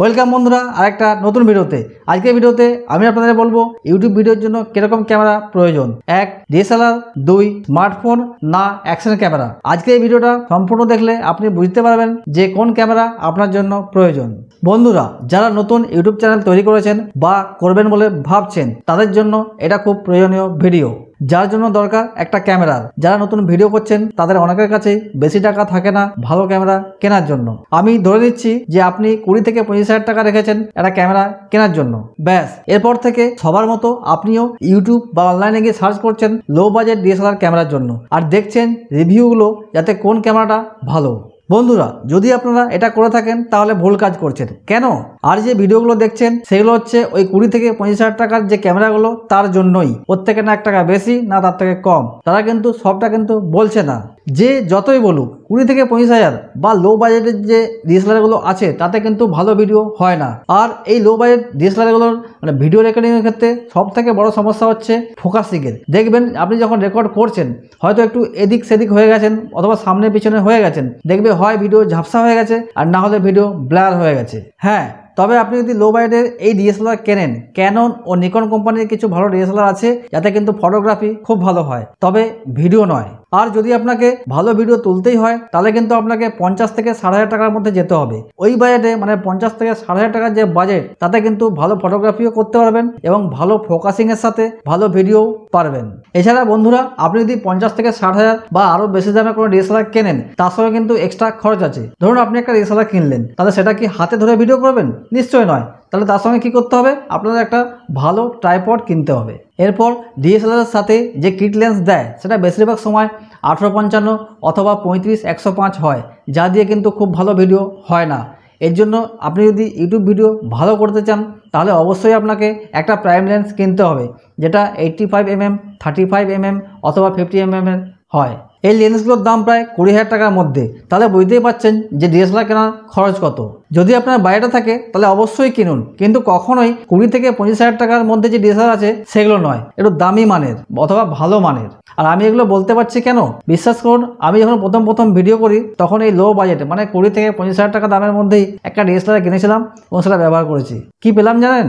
welcome বন্ধুরা আরেকটা নতুন ভিডিওতে আজকের ভিডিওতে আমি আপনাদের বলবো ইউটিউব ভিডিওর জন্য কিরকম ক্যামেরা প্রয়োজন এক ডিএসএলআর দুই স্মার্টফোন না অ্যাকশন ক্যামেরা আজকে এই ভিডিওটা সম্পূর্ণ দেখলে আপনি বুঝতে পারবেন যে কোন ক্যামেরা আপনার জন্য প্রয়োজন বন্ধুরা যারা নতুন ইউটিউব চ্যানেল তৈরি করেছেন বা করবেন বলে ভাবছেন তাদের জন্য এটা খুব প্রয়োজনীয় ভিডিও যার জন্য দরকার একটা ক্যামেরার যারা নতুন ভিডিও করছেন তাদের অনেকের কাছে বেশি টাকা থাকে না ভালো ক্যামেরা কেনার জন্য আমি ধরে নিচ্ছি যে আপনি কুড়ি থেকে পঁচিশ হাজার টাকা রেখেছেন একটা ক্যামেরা কেনার জন্য ব্যাস এরপর থেকে সবার মতো আপনিও ইউটিউব বা অনলাইনে গিয়ে সার্চ করছেন লো বাজেট ডিএসএলআর ক্যামেরার জন্য আর দেখছেন রিভিউগুলো যাতে কোন ক্যামেরাটা ভালো বন্ধুরা যদি আপনারা এটা করে থাকেন তাহলে ভুল কাজ করছেন কেন আর যে ভিডিওগুলো দেখছেন সেগুলো হচ্ছে ওই কুড়ি থেকে পঁচিশ হাজার টাকার যে ক্যামেরাগুলো তার জন্যই প্রত্যেকে না এক টাকা বেশি না তার থেকে কম তারা কিন্তু সবটা কিন্তু বলছে না যে যতই বলুক কুড়ি থেকে পঁচিশ হাজার বা লো বাজেটের যে ডিএসএলআরগুলো আছে তাতে কিন্তু ভালো ভিডিও হয় না আর এই লো বাজেট ডিএসএলআরগুলোর মানে ভিডিও রেকর্ডিংয়ের ক্ষেত্রে সব থেকে বড় সমস্যা হচ্ছে ফোকাসিংয়ের দেখবেন আপনি যখন রেকর্ড করছেন হয়তো একটু এদিক সেদিক হয়ে গেছেন অথবা সামনে পিছনে হয়ে গেছেন দেখবে হয় ভিডিও ঝাপসা হয়ে গেছে আর না হলে ভিডিও ব্লার হয়ে গেছে হ্যাঁ তবে আপনি যদি লো বাজেটের এই ডিএসএলআর কেনেন ক্যানন ও নিকন কোম্পানির কিছু ভালো ডিএসএলআর আছে যাতে কিন্তু ফটোগ্রাফি খুব ভালো হয় তবে ভিডিও নয় আর যদি আপনাকে ভালো ভিডিও তুলতেই হয় তাহলে কিন্তু আপনাকে পঞ্চাশ থেকে ষাট হাজার টাকার মধ্যে যেতে হবে ওই বাজেটে মানে পঞ্চাশ থেকে ষাট হাজার টাকার যে বাজেট তাতে কিন্তু ভালো ফটোগ্রাফিও করতে পারবেন এবং ভালো ফোকাসিংয়ের সাথে ভালো ভিডিও পারবেন এছাড়া বন্ধুরা আপনি যদি পঞ্চাশ থেকে ষাট হাজার বা আরও বেশি দামে কোনো ডিএসএলআর কেনেন তার সঙ্গে কিন্তু এক্সট্রা খরচ আছে ধরুন আপনি একটা ডিএসএলআর কিনলেন তাহলে সেটা কি হাতে ধরে ভিডিও করবেন নিশ্চয় নয় তাহলে তার সঙ্গে কি করতে হবে আপনাদের একটা ভালো ট্রাইপড কিনতে হবে এরপর ডিএসএলআরের সাথে যে কিট লেন্স দেয় সেটা বেশিরভাগ সময় আঠেরো পঞ্চান্ন অথবা পঁয়ত্রিশ একশো পাঁচ হয় যা দিয়ে কিন্তু খুব ভালো ভিডিও হয় না এর জন্য আপনি যদি ইউটিউব ভিডিও ভালো করতে চান তাহলে অবশ্যই আপনাকে একটা প্রাইম লেন্স কিনতে হবে যেটা eighty five mm thirty five mm অথবা ফিফটি এমএমের হয় এই লেন্সগুলোর দাম প্রায় কুড়ি হাজার টাকার মধ্যে তাহলে বুঝতেই পাচ্ছেন যে ডিএসএলআর কেনার খরচ কত যদি আপনার বাইরে থাকে তাহলে অবশ্যই কিনুন কিন্তু কখনোই কুড়ি থেকে পঁচিশ হাজার টাকার মধ্যে যে ডিএসএলআর আছে সেগুলো নয় একটু দামি মানের অথবা ভালো মানের আর আমি এগুলো বলতে পারছি কেন বিশ্বাস করুন আমি যখন প্রথম প্রথম ভিডিও করি তখন এই লো বাজেটে মানে কুড়ি থেকে পঁচিশ হাজার টাকা দামের মধ্যেই একটা ডিএসএলআর কিনেছিলাম এবং সেটা ব্যবহার করেছি কি পেলাম জানেন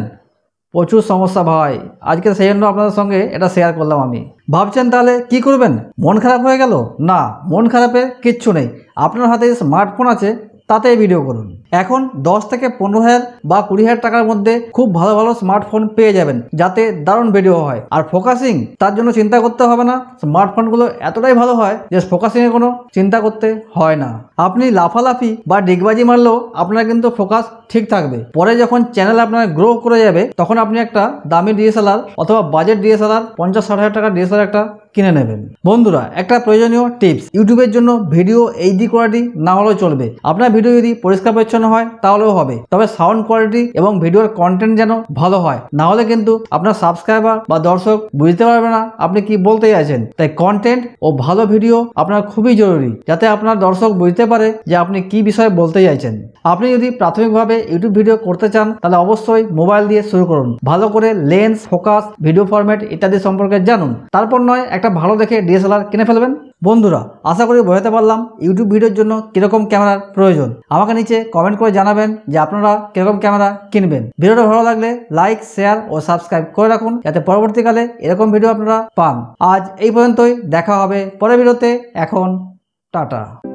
প্রচুর সমস্যা ভাই আজকে সেই জন্য আপনাদের সঙ্গে এটা শেয়ার করলাম আমি ভাবছেন তাহলে কি করবেন মন খারাপ হয়ে গেল না মন খারাপের কিচ্ছু নেই আপনার হাতে স্মার্টফোন আছে তাতে ভিডিও করুন এখন দশ থেকে পনেরো হাজার বা কুড়ি হাজার টাকার মধ্যে খুব ভালো ভালো স্মার্টফোন পেয়ে যাবেন যাতে দারুণ ভিডিও হয় আর ফোকাসিং তার জন্য চিন্তা করতে হবে না স্মার্টফোনগুলো এতটাই ভালো হয় যে ফোকাসিংয়ে কোনো চিন্তা করতে হয় না আপনি লাফালাফি বা ডিগবাজি মারলেও আপনার কিন্তু ফোকাস ঠিক থাকবে পরে যখন চ্যানেল আপনার গ্রো করে যাবে তখন আপনি একটা দামি ডিএসএলআর অথবা বাজেট ডিএসএলআর পঞ্চাশ ষাট হাজার টাকা ডিএসএলআর একটা কিনে নেবেন বন্ধুরা একটা প্রয়োজনীয় টিপস ইউটিউবের জন্য ভিডিও এই ডি কোয়ালিটি না হলেও চলবে আপনার ভিডিও যদি পরিষ্কার পরিচ্ছন্ন হয় তাহলেও হবে তবে সাউন্ড কোয়ালিটি এবং ভিডিওর কন্টেন্ট যেন ভালো হয় না হলে কিন্তু আপনার সাবস্ক্রাইবার বা দর্শক বুঝতে পারবে না আপনি কি বলতে চাইছেন তাই কন্টেন্ট ও ভালো ভিডিও আপনার খুবই জরুরি যাতে আপনার দর্শক বুঝতে পারে যে আপনি কি বিষয়ে বলতে চাইছেন আপনি যদি প্রাথমিকভাবে ইউটিউব ভিডিও করতে চান তাহলে অবশ্যই মোবাইল দিয়ে শুরু করুন ভালো করে লেন্স ফোকাস ভিডিও ফরম্যাট ইত্যাদি সম্পর্কে জানুন তারপর নয় একটা ভালো দেখে ডিএসএলআর কিনে ফেলবেন বন্ধুরা আশা করি বোঝাতে পারলাম ইউটিউব ভিডিওর জন্য কীরকম ক্যামেরার প্রয়োজন আমাকে নিচে কমেন্ট করে জানাবেন যে আপনারা কীরকম ক্যামেরা কিনবেন ভিডিওটা ভালো লাগলে লাইক শেয়ার ও সাবস্ক্রাইব করে রাখুন যাতে পরবর্তীকালে এরকম ভিডিও আপনারা পান আজ এই পর্যন্তই দেখা হবে পরের ভিডিওতে এখন টাটা